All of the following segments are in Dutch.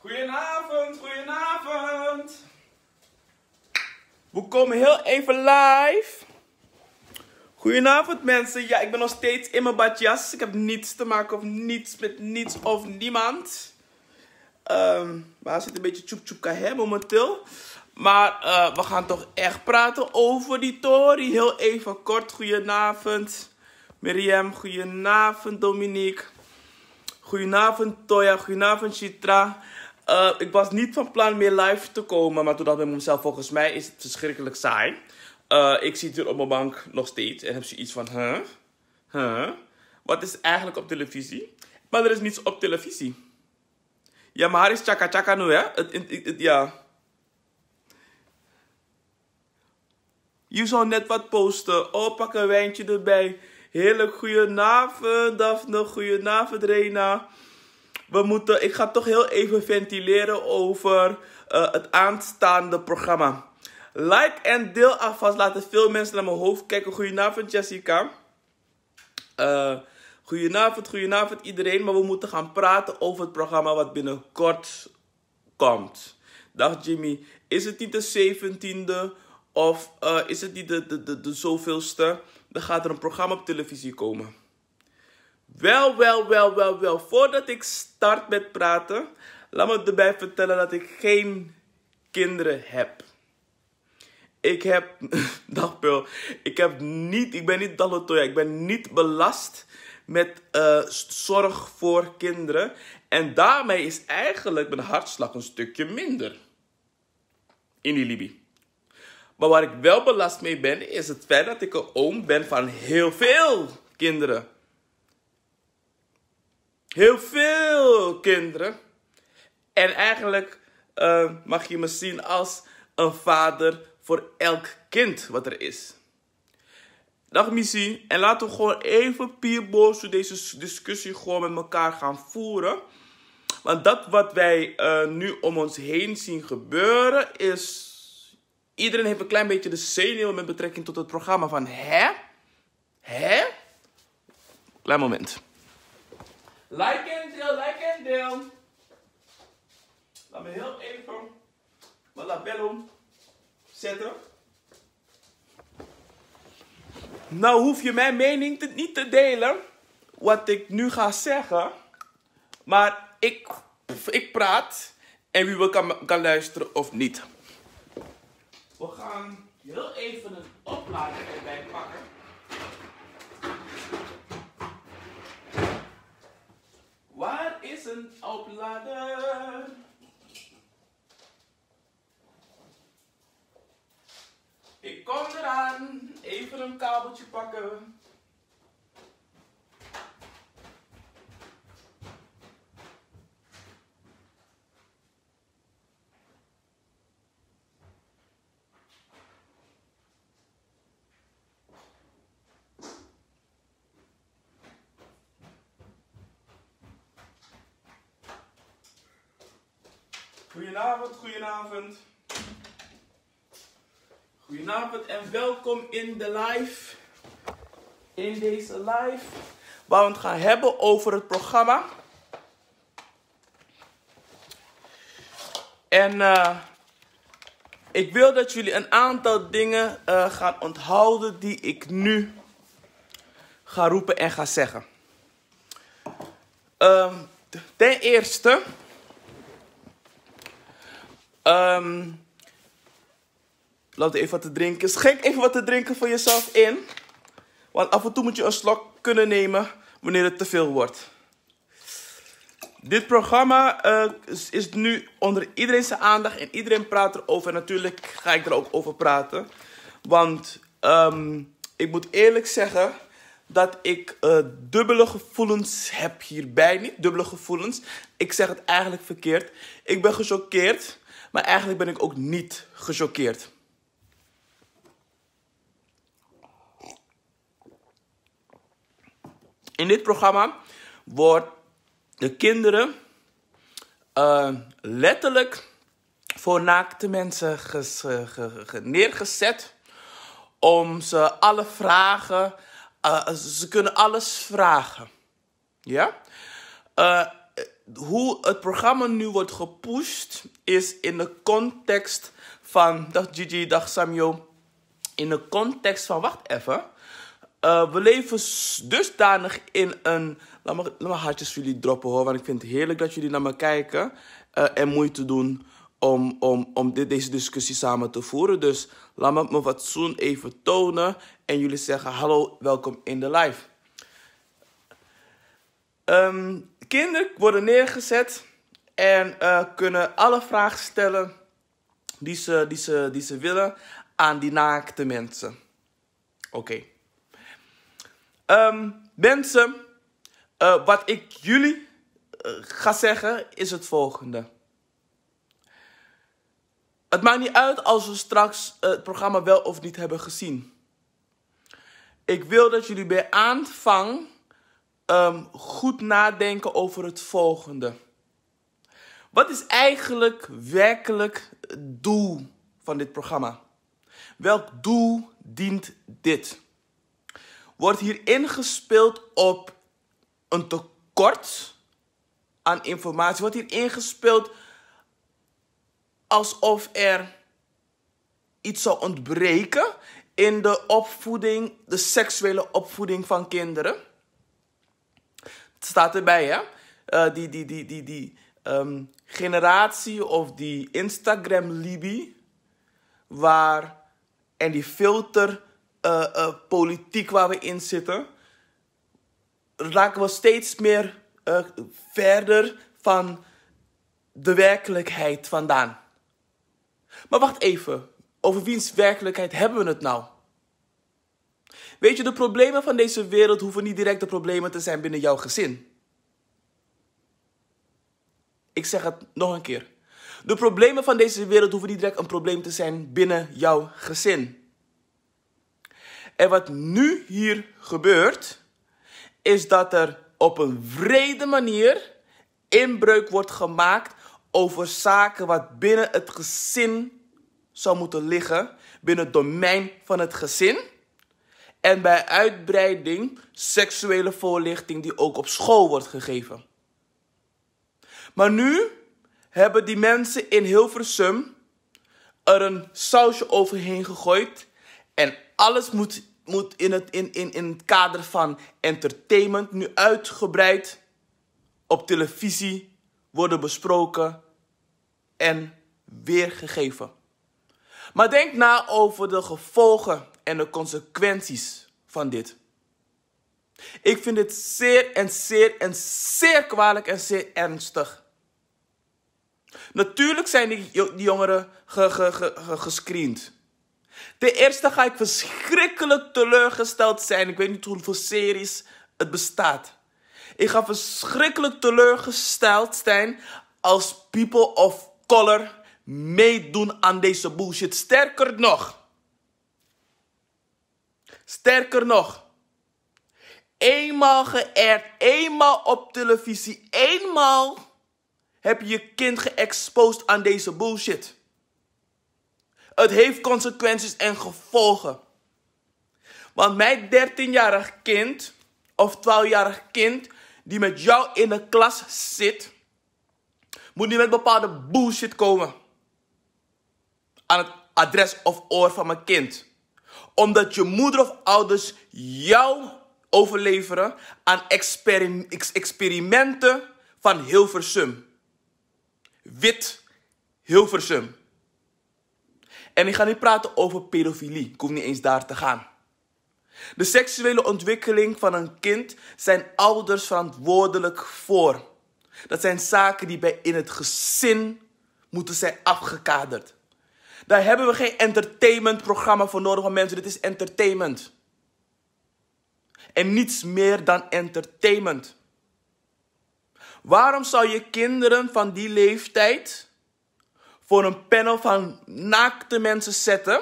Goedenavond, goedenavond. We komen heel even live. Goedenavond mensen. Ja, ik ben nog steeds in mijn badjas. Ik heb niets te maken of niets met niets of niemand. Um, maar zit een beetje tjoep tjoep momenteel. Maar eh, we gaan toch echt praten over die Tori. Heel even kort. Goedenavond Miriam. Goedenavond Dominique. Goedenavond Toya. Goedenavond Chitra. Eh, ik was niet van plan meer live te komen, maar toen dacht ik mezelf, volgens mij is het verschrikkelijk saai. Eh, ik zit hier op mijn bank nog steeds en heb zoiets van, huh? Huh? Wat is eigenlijk op televisie? Maar er is niets op televisie. Ja, maar is chaka chaka nu, hè? Het, ja. Je zou net wat posten. Oh, pak een wijntje erbij. Heerlijk, goedenavond, Daphne. Goedenavond, Rena we moeten, ik ga toch heel even ventileren over eh, het aanstaande programma. Like en deel afvast, Laten veel mensen naar mijn hoofd kijken. Goedenavond Jessica. Uh, goedenavond, goedenavond iedereen. Maar we moeten gaan praten over het programma wat binnenkort komt. Dag Jimmy. Is het niet de 17e of eh, is het niet de, de, de, de zoveelste? Dan gaat er een programma op televisie komen. Wel, wel, wel, wel, wel. Voordat ik start met praten, laat me erbij vertellen dat ik geen kinderen heb. Ik heb, dagpul, ik heb niet, ik ben niet daglotoya, ik ben niet belast met eh, zorg voor kinderen. En daarmee is eigenlijk mijn hartslag een stukje minder. In die Libië. Maar waar ik wel belast mee ben, is het feit dat ik een oom ben van heel veel kinderen heel veel kinderen. En eigenlijk eh, mag je me zien als een vader voor elk kind wat er is. Dag missie. En laten we gewoon even pierboos deze discussie gewoon met elkaar gaan voeren. Want dat wat wij eh, nu om ons heen zien gebeuren is... Iedereen heeft een klein beetje de zenuw met betrekking tot het programma van hè? Hè? Klein moment. Like en deel, like en deel. Laat me heel even mijn labellum zetten. Nou hoef je mijn mening te, niet te delen, wat ik nu ga zeggen. Maar ik, ik praat en wie wil kan, kan luisteren of niet. We gaan heel even een oplader erbij pakken. opladen. Ik kom eraan, even een kabeltje pakken. Goedenavond, goedenavond. Goedenavond en welkom in de live. In deze live waar we het gaan hebben over het programma. En eh, ik wil dat jullie een aantal dingen eh, gaan onthouden die ik nu ga roepen en ga zeggen. Ehm, ten eerste Um, laat even wat te drinken. Schenk even wat te drinken voor jezelf in. Want af en toe moet je een slok kunnen nemen wanneer het te veel wordt. Dit programma eh, is, nu onder iedereen zijn aandacht en iedereen praat erover. En natuurlijk ga ik er ook over praten. Want ehm, ik moet eerlijk zeggen dat ik uh, dubbele gevoelens heb hierbij. Niet dubbele gevoelens. Ik zeg het eigenlijk verkeerd. Ik ben gechoqueerd maar eigenlijk ben ik ook niet gechoqueerd. In dit programma wordt de kinderen eh, letterlijk voor naakte mensen neergezet. Om ze alle vragen, eh, ze kunnen alles vragen. Ja? Uh, hoe het programma nu wordt gepusht is in de context van, dag Gigi, dag Samyo. in de context van, wacht even, eh, we leven dusdanig in een, laat me, laat me hartjes voor jullie droppen hoor, want ik vind het heerlijk dat jullie naar me kijken eh, en moeite doen om, om, om dit, deze discussie samen te voeren. Dus laat me mijn fatsoen even tonen en jullie zeggen hallo, welkom in de live. Um, kinderen worden neergezet en eh, kunnen alle vragen stellen die ze, die ze, die ze willen aan die naakte mensen. Oké. Ehm, mensen, eh, wat ik jullie eh, ga zeggen is het volgende. Het maakt niet uit als we straks het programma wel of niet hebben gezien. Ik wil dat jullie bij aanvang Ehm, goed nadenken over het volgende. Wat is eigenlijk werkelijk het doel van dit programma? Welk doel dient dit? Wordt hier ingespeeld op een tekort aan informatie? Wordt hier ingespeeld alsof er iets zou ontbreken in de opvoeding, de seksuele opvoeding van kinderen? Het staat erbij, hè? Eh, die die, die, die, die ehm, generatie of die Instagram-libie. Waar, en die filterpolitiek eh, eh, waar we in zitten. Raken we steeds meer verder van de werkelijkheid vandaan. Maar wacht even, over wiens werkelijkheid hebben we het nou? Weet je, de problemen van deze wereld hoeven niet direct de problemen te zijn binnen jouw gezin. Ik zeg het nog een keer. De problemen van deze wereld hoeven niet direct een probleem te zijn binnen jouw gezin. En wat nu hier gebeurt, is dat er op een vrede manier inbreuk wordt gemaakt over zaken wat binnen het gezin zou moeten liggen, binnen het domein van het gezin. En bij uitbreiding seksuele voorlichting die ook op school wordt gegeven. Maar nu hebben die mensen in Hilversum er een sausje overheen gegooid. En alles moet, moet in, het, in, in, in het kader van entertainment nu uitgebreid op televisie worden besproken en weergegeven. Maar denk na over de gevolgen en de consequenties van dit. Ik vind dit zeer en zeer en zeer kwalijk en zeer ernstig. Natuurlijk zijn die, jongeren ge, gescreend. Ten eerste ga ik verschrikkelijk teleurgesteld zijn. Ik weet niet hoeveel series het bestaat. Ik ga verschrikkelijk teleurgesteld zijn als people of color meedoen aan deze bullshit. Sterker nog, Sterker nog, eenmaal geërd, eenmaal op televisie, eenmaal heb je je kind geëxposed aan deze bullshit. Het heeft consequenties en gevolgen. Want mijn 13-jarig kind of 12-jarig kind die met jou in de klas zit, moet niet met bepaalde bullshit komen aan het adres of oor van mijn kind omdat je moeder of ouders jou overleveren aan experimenten van Hilversum. Wit Hilversum. En ik ga niet praten over pedofilie. Ik hoef niet eens daar te gaan. De seksuele ontwikkeling van een kind zijn ouders verantwoordelijk voor. Dat zijn zaken die bij in het gezin moeten zijn afgekaderd. Daar hebben we geen entertainment programma voor nodig van mensen. Dit is entertainment. En niets meer dan entertainment. Waarom zou je kinderen van die leeftijd voor een panel van naakte mensen zetten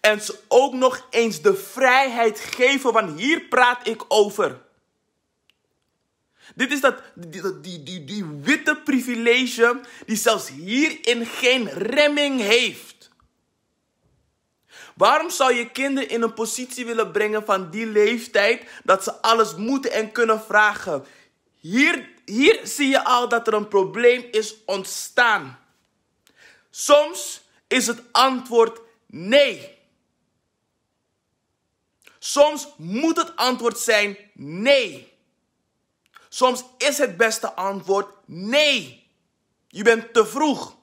en ze ook nog eens de vrijheid geven van hier praat ik over? Dit is dat, die, die, die, die witte privilege die zelfs hierin geen remming heeft. Waarom zou je kinderen in een positie willen brengen van die leeftijd dat ze alles moeten en kunnen vragen? Hier, hier zie je al dat er een probleem is ontstaan. Soms is het antwoord nee. Soms moet het antwoord zijn nee. Soms is het beste antwoord nee. Je bent te vroeg.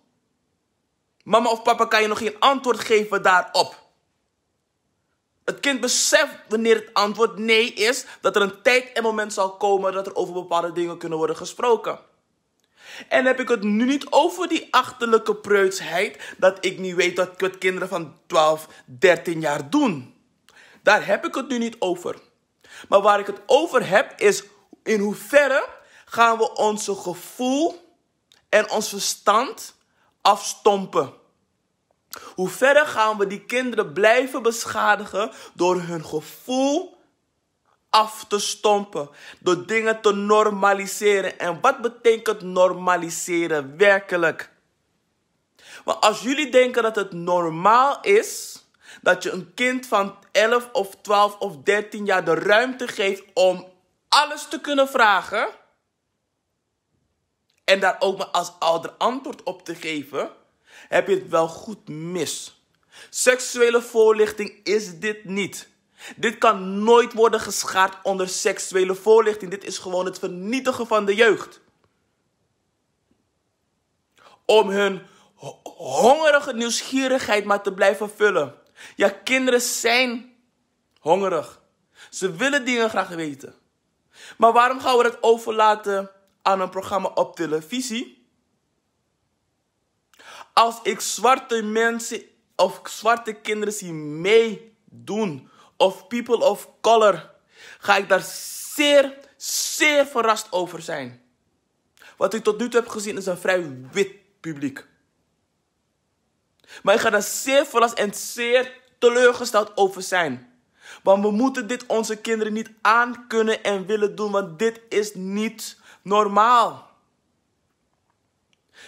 Mama of papa kan je nog geen antwoord geven daarop. Het kind beseft wanneer het antwoord nee is, dat er een tijd en moment zal komen dat er over bepaalde dingen kunnen worden gesproken. En heb ik het nu niet over die achterlijke preutsheid dat ik niet weet wat, kinderen van 12, 13 jaar doen. Daar heb ik het nu niet over. Maar waar ik het over heb is in hoeverre gaan we onze gevoel en ons verstand afstompen. Hoe verder gaan we die kinderen blijven beschadigen door hun gevoel af te stompen, door dingen te normaliseren. En wat betekent normaliseren werkelijk? Maar als jullie denken dat het normaal is dat je een kind van 11 of 12 of 13 jaar de ruimte geeft om alles te kunnen vragen en daar ook maar als ouder antwoord op te geven, heb je het wel goed mis. Seksuele voorlichting is dit niet. Dit kan nooit worden geschaard onder seksuele voorlichting. Dit is gewoon het vernietigen van de jeugd. Om hun hongerige nieuwsgierigheid maar te blijven vullen. Ja, kinderen zijn hongerig. Ze willen dingen graag weten. Maar waarom gaan we het overlaten aan een programma op televisie? Als ik zwarte mensen of zwarte kinderen zie meedoen, of people of color, ga ik daar zeer, zeer verrast over zijn. Wat ik tot nu toe heb gezien is een vrij wit publiek. Maar ik ga daar zeer verrast en zeer teleurgesteld over zijn. Want we moeten dit onze kinderen niet aan kunnen en willen doen, want dit is niet normaal.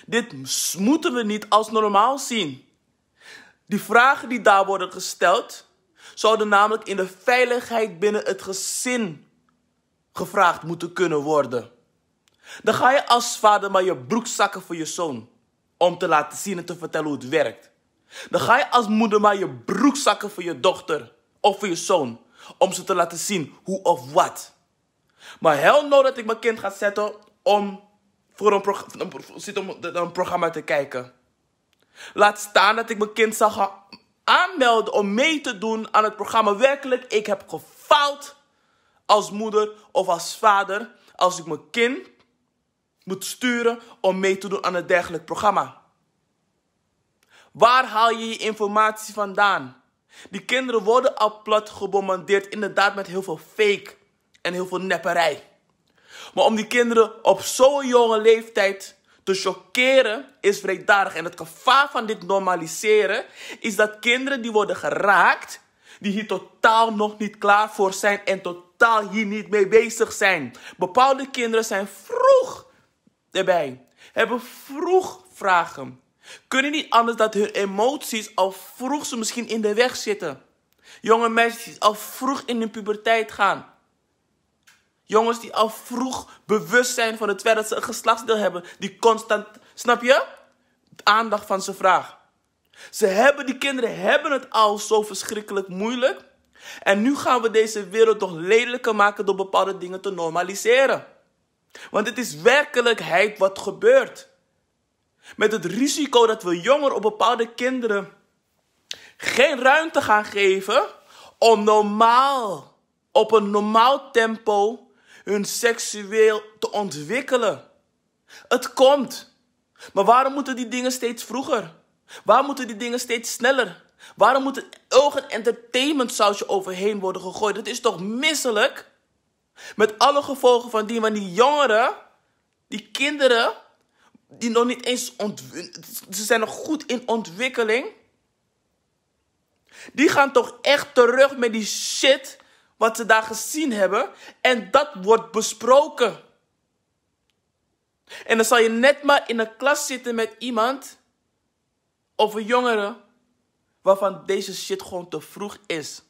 Dit moeten we niet als normaal zien. Die vragen die daar worden gesteld, zouden namelijk in de veiligheid binnen het gezin gevraagd moeten kunnen worden. Dan ga je als vader maar je broek zakken voor je zoon. Om te laten zien en te vertellen hoe het werkt. Dan ga je als moeder maar je broek zakken voor je dochter of voor je zoon. Om ze te laten zien hoe of wat. Maar heel nodig dat ik mijn kind ga zetten om voor een, om programma te kijken. Laat staan dat ik mijn kind zal gaan aanmelden om mee te doen aan het programma. Werkelijk, ik heb gefaald als moeder of als vader als ik mijn kind moet sturen om mee te doen aan een dergelijk programma. Waar haal je je informatie vandaan? Die kinderen worden al plat gebombardeerd, inderdaad met heel veel fake en heel veel nepperij. Maar om die kinderen op zo'n jonge leeftijd te chockeren is wreedaardig. En het gevaar van dit normaliseren is dat kinderen die worden geraakt, die hier totaal nog niet klaar voor zijn en totaal hier niet mee bezig zijn. Bepaalde kinderen zijn vroeg erbij, hebben vroeg vragen. Kunnen niet anders dat hun emoties al vroeg ze misschien in de weg zitten. Jonge meisjes die al vroeg in hun puberteit gaan. Jongens die al vroeg bewust zijn van het feit dat ze een geslachtsdeel hebben. Die constant, snap je? Aandacht van ze vraag. Ze hebben, die kinderen hebben het al zo verschrikkelijk moeilijk. En nu gaan we deze wereld toch lelijker maken door bepaalde dingen te normaliseren. Want het is werkelijkheid wat gebeurt. Met het risico dat we jongeren op bepaalde kinderen geen ruimte gaan geven om normaal, op een normaal tempo hun seksueel te ontwikkelen. Het komt. Maar waarom moeten die dingen steeds vroeger? Waarom moeten die dingen steeds sneller? Waarom moet er een entertainment sausje overheen worden gegooid? Dat is toch misselijk? Met alle gevolgen van die, van die jongeren, die kinderen, die nog niet eens ze zijn nog goed in ontwikkeling. Die gaan toch echt terug met die shit wat ze daar gezien hebben en dat wordt besproken. En dan zal je net maar in een klas zitten met iemand of een jongere waarvan deze shit gewoon te vroeg is.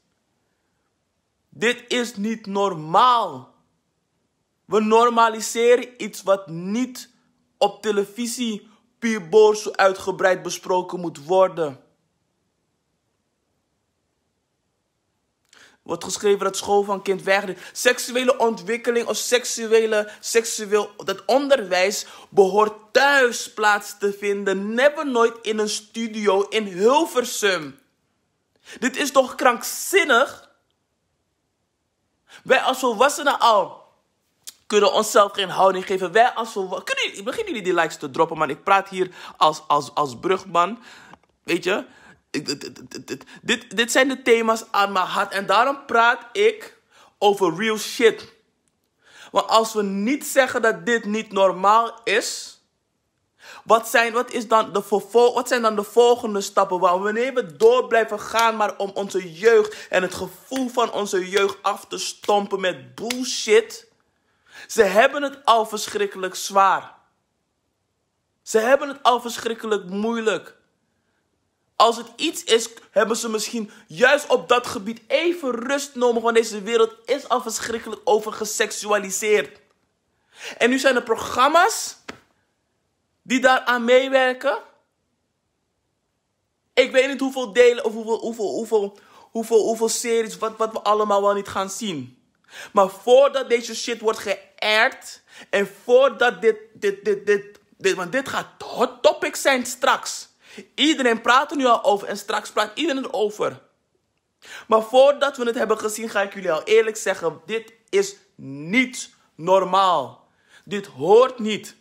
Dit is niet normaal. We normaliseren iets wat niet op televisie puur zo uitgebreid besproken moet worden. Wordt geschreven dat school van kind weigert. Seksuele ontwikkeling of seksuele, seksueel, dat onderwijs behoort thuis plaats te vinden. Never nooit in een studio in Hilversum. Dit is toch krankzinnig? Wij als volwassenen al kunnen onszelf geen houding geven. Wij als volwassenen... Beginnen jullie die likes te droppen, man? Ik praat hier als, als, als brugman. Weet je? Dit, dit zijn de thema's aan mijn hart. En daarom praat ik over real shit. Want als we niet zeggen dat dit niet normaal is. Wat zijn, wat, is dan de wat zijn dan de volgende stappen? Want wanneer we door blijven gaan, maar om onze jeugd en het gevoel van onze jeugd af te stompen met bullshit. Ze hebben het al verschrikkelijk zwaar. Ze hebben het al verschrikkelijk moeilijk. Als het iets is, hebben ze misschien juist op dat gebied even rust nodig, Want deze wereld is al verschrikkelijk overgeseksualiseerd. En nu zijn er programma's die daaraan meewerken. Ik weet niet hoeveel delen of hoeveel, hoeveel, hoeveel, hoeveel, hoeveel series, wat, wat we allemaal wel niet gaan zien. Maar voordat deze shit wordt geërd en voordat dit, dit, dit, dit, dit want dit gaat hot topic zijn straks. Iedereen praat er nu al over en straks praat iedereen erover. Maar voordat we het hebben gezien, ga ik jullie al eerlijk zeggen: dit is niet normaal. Dit hoort niet.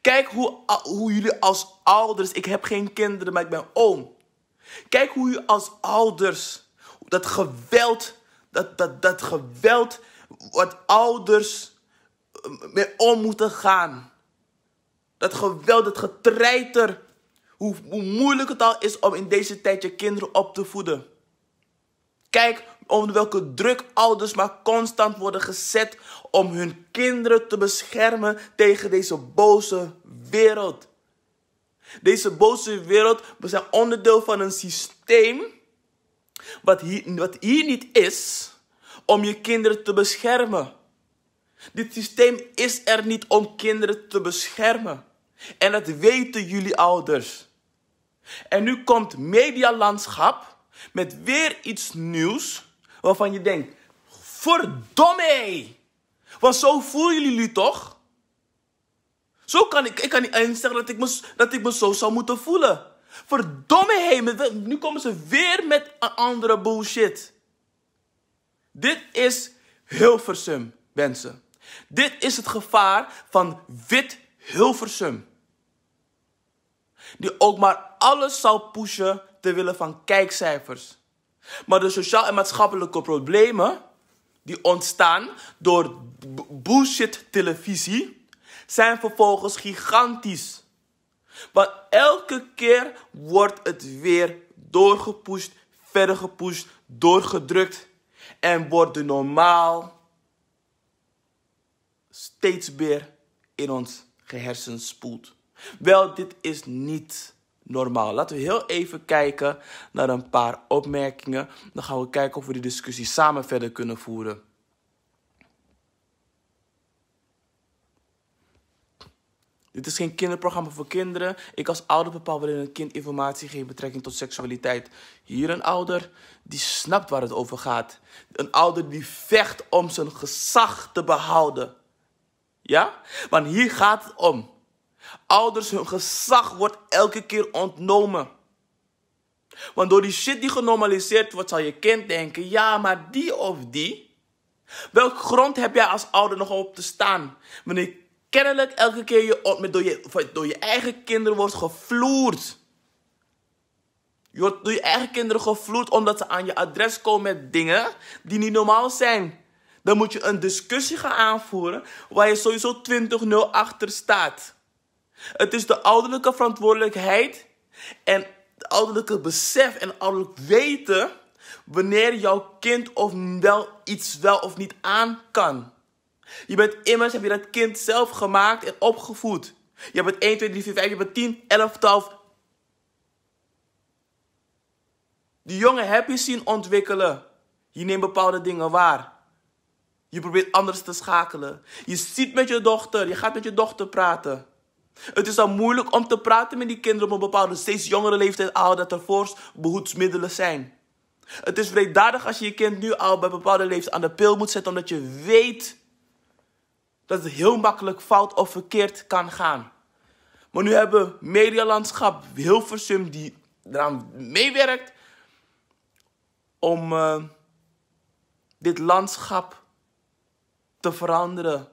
Kijk hoe, hoe jullie als ouders, ik heb geen kinderen, maar ik ben oom. Kijk hoe jullie als ouders dat geweld, dat, dat, dat geweld wat ouders eh, mee om moeten gaan. Dat geweld, dat getreiter hoe, moeilijk het al is om in deze tijd je kinderen op te voeden. Kijk onder welke druk ouders maar constant worden gezet om hun kinderen te beschermen tegen deze boze wereld. Deze boze wereld, we zijn onderdeel van een systeem wat wat hier niet is om je kinderen te beschermen. Dit systeem is er niet om kinderen te beschermen. En dat weten jullie ouders. En nu komt medialandschap met weer iets nieuws waarvan je denkt: verdomme! Want zo voelen jullie toch? Zo kan ik, ik kan niet eens zeggen dat ik, me, dat ik me zo zou moeten voelen. Verdomme hé, nu komen ze weer met een andere bullshit. Dit is Hilversum, mensen. Dit is het gevaar van wit Hilversum. Die ook maar alles zou pushen te willen van kijkcijfers. Maar de sociaal en maatschappelijke problemen die ontstaan door bullshit televisie zijn vervolgens gigantisch. Want elke keer wordt het weer doorgepusht, verder gepusht, doorgedrukt en wordt de normaal steeds weer in ons gehersenspoeld. Wel, dit is niet normaal? Laten we heel even kijken naar een paar opmerkingen. Dan gaan we kijken of we die discussie samen verder kunnen voeren. Dit is geen kinderprogramma voor kinderen. Ik als ouder bepaal waarin een kind informatie geeft betrekking tot seksualiteit. Hier een ouder die snapt waar het over gaat. Een ouder die vecht om zijn gezag te behouden. Ja? Want hier gaat het om. Ouders, hun gezag wordt elke keer ontnomen. Want door die shit die genormaliseerd wordt, zal je kind denken: ja, maar die of die. Welk grond heb jij als ouder nog op te staan? Wanneer kennelijk elke keer je door je, door je eigen kinderen wordt gevloerd. Je wordt door je eigen kinderen gevloerd omdat ze aan je adres komen met dingen die niet normaal zijn. Dan moet je een discussie gaan aanvoeren waar je sowieso 20-0 achter staat. Het is de ouderlijke verantwoordelijkheid en het ouderlijke besef en ouderlijk weten wanneer jouw kind of wel iets wel of niet aan kan. Je bent immers, heb je dat kind zelf gemaakt en opgevoed. Je bent 1, 2, 3, 4, 5, je bent 10, 11, 12. Die jongen heb je zien ontwikkelen. Je neemt bepaalde dingen waar. Je probeert anders te schakelen. Je ziet met je dochter, je gaat met je dochter praten. Het is al moeilijk om te praten met die kinderen op een bepaalde steeds jongere leeftijd al dat er voorbehoedsmiddelen zijn. Het is vreeddadig als je je kind nu al bij bepaalde leeftijd aan de pil moet zetten omdat je weet dat het heel makkelijk fout of verkeerd kan gaan. Maar nu hebben medialandschap Hilversum die eraan meewerkt om eh, dit landschap te veranderen.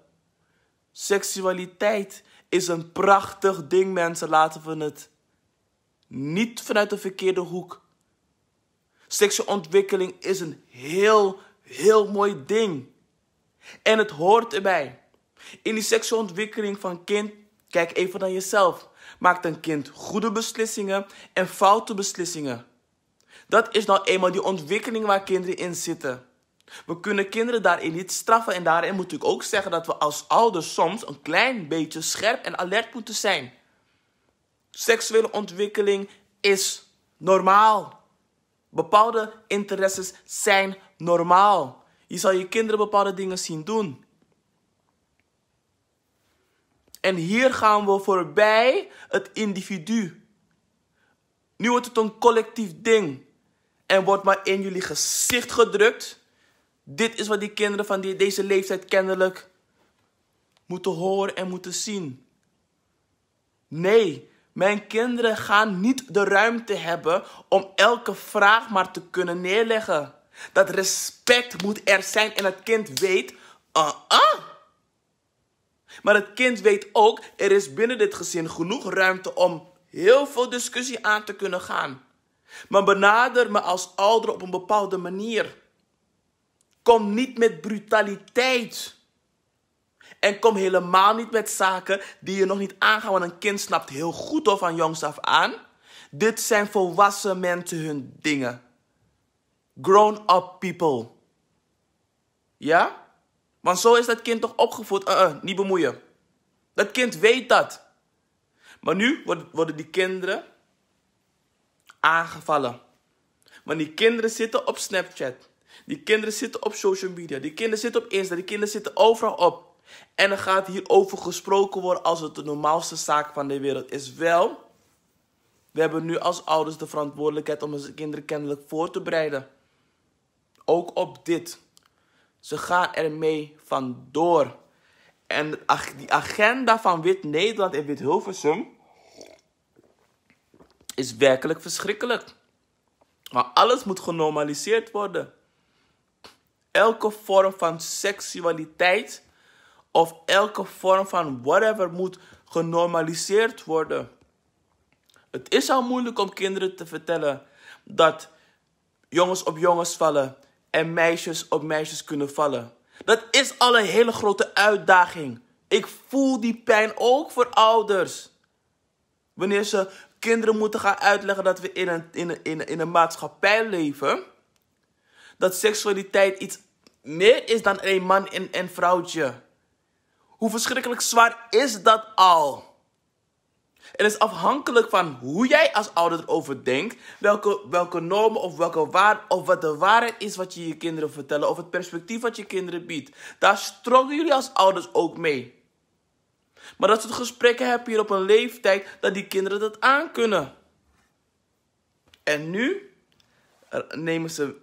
Seksualiteit is een prachtig ding, mensen. Laten we het niet vanuit de verkeerde hoek. Seksuele ontwikkeling is een heel, heel mooi ding. En het hoort erbij. In die seksuele ontwikkeling van kind, kijk even naar jezelf. Maakt een kind goede beslissingen en foute beslissingen? Dat is nou eenmaal die ontwikkeling waar kinderen in zitten. We kunnen kinderen daarin niet straffen en daarin moet ik ook zeggen dat we als ouders soms een klein beetje scherp en alert moeten zijn. Seksuele ontwikkeling is normaal. Bepaalde interesses zijn normaal. Je zal je kinderen bepaalde dingen zien doen. En hier gaan we voorbij het individu. Nu wordt het een collectief ding en wordt maar in jullie gezicht gedrukt dit is wat die kinderen van die, deze leeftijd kennelijk moeten horen en moeten zien. Nee, mijn kinderen gaan niet de ruimte hebben om elke vraag maar te kunnen neerleggen. Dat respect moet er zijn en het kind weet, ah uh ah. -uh. Maar het kind weet ook, er is binnen dit gezin genoeg ruimte om heel veel discussie aan te kunnen gaan. Maar benader me als ouder op een bepaalde manier. Kom niet met brutaliteit. En kom helemaal niet met zaken die je nog niet aangaan. Want een kind snapt heel goed of van jongs af aan. Dit zijn volwassen mensen hun dingen. Grown-up people. Ja? Want zo is dat kind toch opgevoed. Uh, uh, niet bemoeien. Dat kind weet dat. Maar nu worden die kinderen aangevallen. Want die kinderen zitten op Snapchat. Die kinderen zitten op social media, die kinderen zitten op Insta, die kinderen zitten overal op. En er gaat hierover gesproken worden als het de normaalste zaak van de wereld is. Wel, we hebben nu als ouders de verantwoordelijkheid om onze kinderen kennelijk voor te bereiden. Ook op dit. Ze gaan ermee vandoor. En die agenda van Wit Nederland en Wit Hilversum is werkelijk verschrikkelijk. Maar alles moet genormaliseerd worden elke vorm van seksualiteit of elke vorm van whatever moet genormaliseerd worden. Het is al moeilijk om kinderen te vertellen dat jongens op jongens vallen en meisjes op meisjes kunnen vallen. Dat is al een hele grote uitdaging. Ik voel die pijn ook voor ouders. Wanneer ze kinderen moeten gaan uitleggen dat we in een, in een, in een, in een maatschappij leven dat seksualiteit iets meer is dan een man en een vrouwtje. Hoe verschrikkelijk zwaar is dat al? Het is afhankelijk van hoe jij als ouder erover denkt, welke, welke normen of, welke waar, of wat de waarheid is wat je je kinderen vertellen, of het perspectief wat je kinderen biedt. Daar strokken jullie als ouders ook mee. Maar dat soort gesprekken heb je hier op een leeftijd dat die kinderen dat aankunnen. En nu eh, nemen ze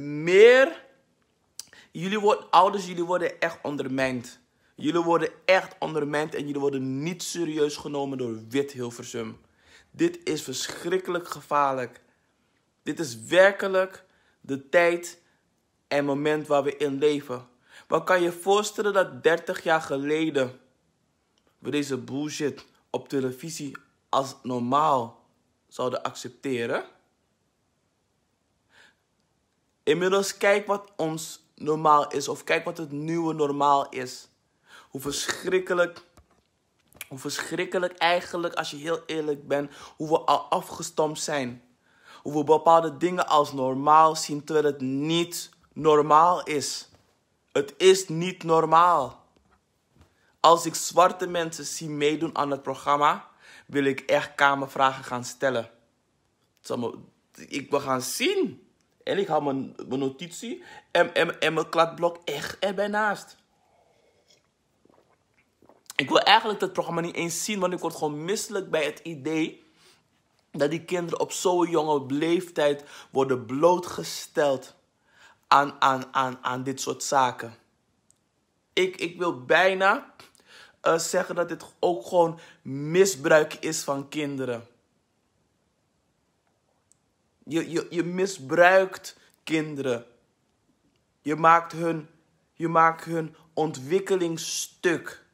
meer. Jullie worden, ouders, jullie worden echt ondermijnd. Jullie worden echt ondermijnd en jullie worden niet serieus genomen door wit Hilversum. Dit is verschrikkelijk gevaarlijk. Dit is werkelijk de tijd en moment waar we in leven. Maar kan je voorstellen dat 30 jaar geleden we deze bullshit op televisie als normaal zouden accepteren? Inmiddels kijk wat ons normaal is of kijk wat het nieuwe normaal is. Hoe verschrikkelijk, hoe verschrikkelijk eigenlijk als je heel eerlijk bent, hoe we al afgestompt zijn. Hoe we bepaalde dingen als normaal zien terwijl het niet normaal is. Het is niet normaal. Als ik zwarte mensen zie meedoen aan het programma, wil ik echt kamervragen gaan stellen. Ik wil gaan zien en ik haal mijn, notitie en, en, en mijn kladblok echt erbij naast. Ik wil eigenlijk dat programma niet eens zien, want ik word gewoon misselijk bij het idee dat die kinderen op zo'n jonge leeftijd worden blootgesteld aan, aan, aan, aan dit soort zaken. Ik, ik wil bijna eh, zeggen dat dit ook gewoon misbruik is van kinderen. Je, je, je misbruikt kinderen. Je maakt hun, je maakt hun ontwikkelingsstuk.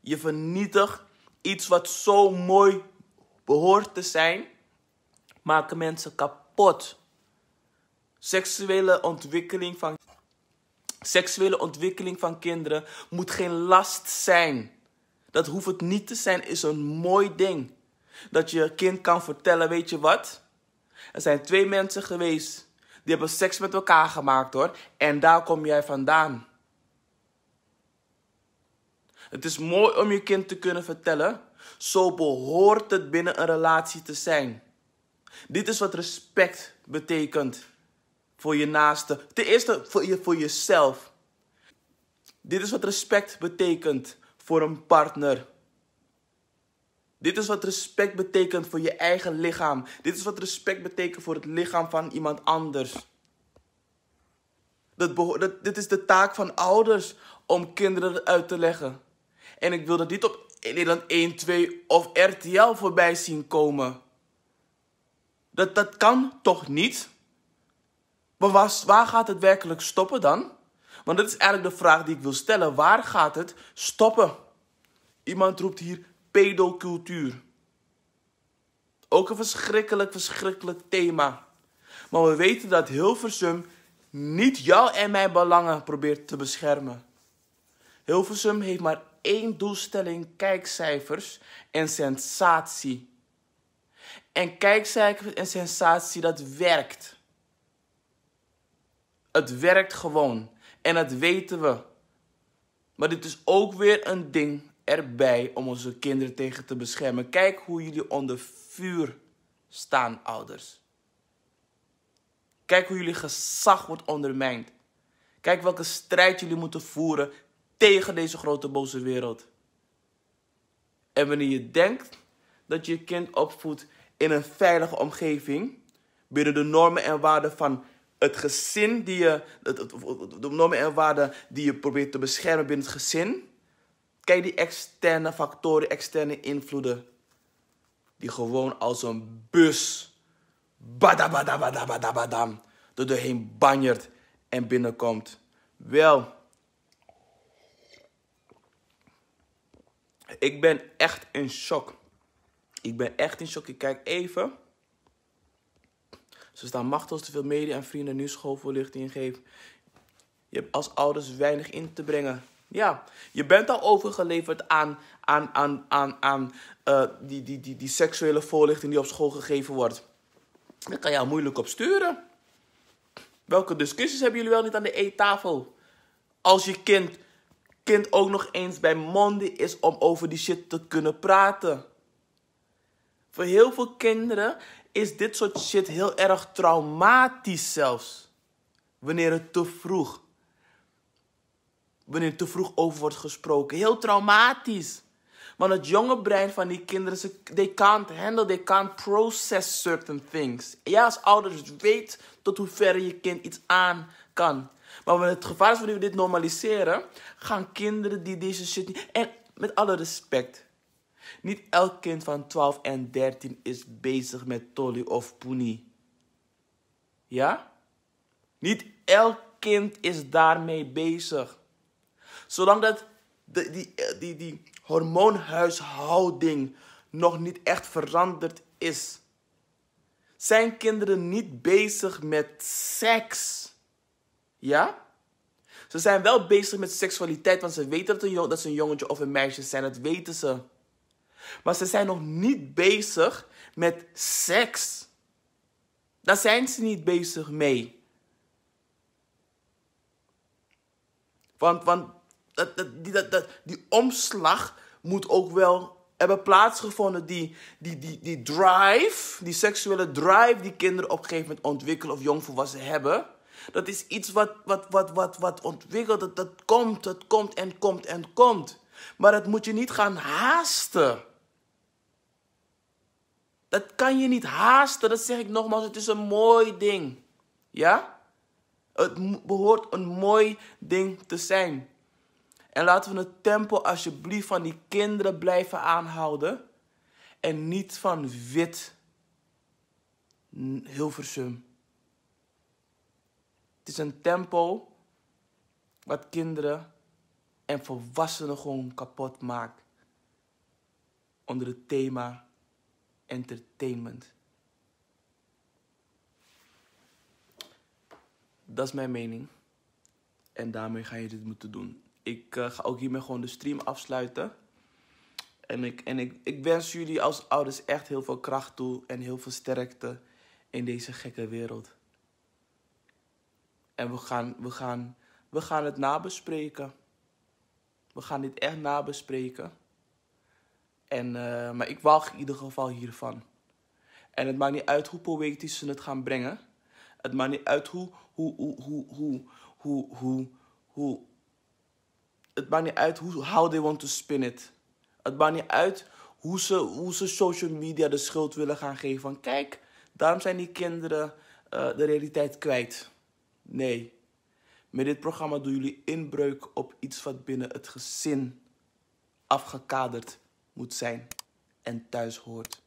Je vernietigt iets wat zo mooi behoort te zijn, maken mensen kapot. Seksuele ontwikkeling van, seksuele ontwikkeling van kinderen moet geen last zijn. Dat hoeft het niet te zijn, is een mooi ding. Dat je kind kan vertellen, weet je wat? Er zijn twee mensen geweest. Die hebben seks met elkaar gemaakt hoor. En daar kom jij vandaan. Het is mooi om je kind te kunnen vertellen. Zo behoort het binnen een relatie te zijn. Dit is wat respect betekent voor je naaste. Ten eerste voor, je, voor jezelf. Dit is wat respect betekent voor een partner. Dit is wat respect betekent voor je eigen lichaam. Dit is wat respect betekent voor het lichaam van iemand anders. Dat dat, dit is de taak van ouders om kinderen uit te leggen. En ik wil dat niet op Nederland 1, 2 of RTL voorbij zien komen. Dat, dat kan toch niet? Maar waar, waar gaat het werkelijk stoppen dan? Want dat is eigenlijk de vraag die ik wil stellen. Waar gaat het stoppen? Iemand roept hier pedocultuur. Ook een verschrikkelijk, verschrikkelijk thema. Maar we weten dat Hilversum niet jou en mijn belangen probeert te beschermen. Hilversum heeft maar één doelstelling: kijkcijfers en sensatie. En kijkcijfers en sensatie, dat werkt. Het werkt gewoon. En dat weten we. Maar dit is ook weer een ding, erbij om onze kinderen tegen te beschermen. Kijk hoe jullie onder vuur staan, ouders. Kijk hoe jullie gezag wordt ondermijnd. Kijk welke strijd jullie moeten voeren tegen deze grote boze wereld. En wanneer je denkt dat je je kind opvoedt in een veilige omgeving, binnen de normen en waarden van het gezin die je, de normen en waarden die je probeert te beschermen binnen het gezin, Kijk, die externe factoren, externe invloeden, die gewoon als een bus badabadabadabadabadam door doorheen banjert en binnenkomt. Wel, ik ben echt in shock. Ik ben echt in shock. Ik kijk even. Ze staan machteloos te veel media en vrienden nu schoolvoorlichting geven. Je hebt als ouders weinig in te brengen. Ja, je bent al overgeleverd aan, aan, aan, aan, aan eh, die, die, die, die seksuele voorlichting die op school gegeven wordt. Daar kan je al moeilijk op sturen. Welke discussies hebben jullie wel niet aan de eettafel? Als je kind, kind ook nog eens bij monden is om over die shit te kunnen praten. Voor heel veel kinderen is dit soort shit heel erg traumatisch zelfs. Wanneer het te vroeg wanneer te vroeg over wordt gesproken. Heel traumatisch. Want het jonge brein van die kinderen, ze, they can't handle, they can't process certain things. jij als ouders weet tot hoeverre je kind iets aan kan. Maar het gevaar is wanneer we dit normaliseren, gaan kinderen die deze shit niet... En met alle respect, niet elk kind van 12 en 13 is bezig met tolly of poenie. Ja? Niet elk kind is daarmee bezig. Zolang dat die, eh, die, die hormoonhuishouding nog niet echt veranderd is, zijn kinderen niet bezig met seks. Ja? Ze zijn wel bezig met seksualiteit, want ze weten dat, een jong, dat ze een jongetje of een meisje zijn, dat weten ze. Maar ze zijn nog niet bezig met seks. Daar zijn ze niet bezig mee. Want, want dat, die, dat, die omslag moet ook wel hebben plaatsgevonden. Die, die, die, die drive, die seksuele drive die kinderen op een gegeven moment ontwikkelen of jongvolwassen hebben. Dat is iets wat, wat, wat, wat, wat ontwikkelt. Dat, dat komt, dat komt en komt en komt. Maar dat moet je niet gaan haasten. Dat kan je niet haasten. Dat zeg ik nogmaals. Het is een mooi ding. Ja? Het behoort een mooi ding te zijn. En laten we het tempo alsjeblieft van die kinderen blijven aanhouden. En niet van wit Hilversum. Het is een tempo wat kinderen en volwassenen gewoon kapot maakt. Onder het thema entertainment. Dat is mijn mening. En daarmee ga je dit moeten doen ik eh, ga ook hiermee gewoon de stream afsluiten. En, ik, en ik, ik wens jullie als ouders echt heel veel kracht toe en heel veel sterkte in deze gekke wereld. En we gaan, we gaan, we gaan het nabespreken. We gaan dit echt nabespreken. En, eh, maar ik wacht in ieder geval hiervan. En het maakt niet uit hoe poëtisch ze het gaan brengen. Het maakt niet uit hoe, hoe, hoe, hoe, hoe, hoe, hoe het maakt niet uit hoe, how they want to spin it. Het maakt niet uit hoe ze, hoe ze social media de schuld willen gaan geven. Van kijk, daarom zijn die kinderen eh, de realiteit kwijt. Nee. Met dit programma doen jullie inbreuk op iets wat binnen het gezin afgekaderd moet zijn en thuis hoort.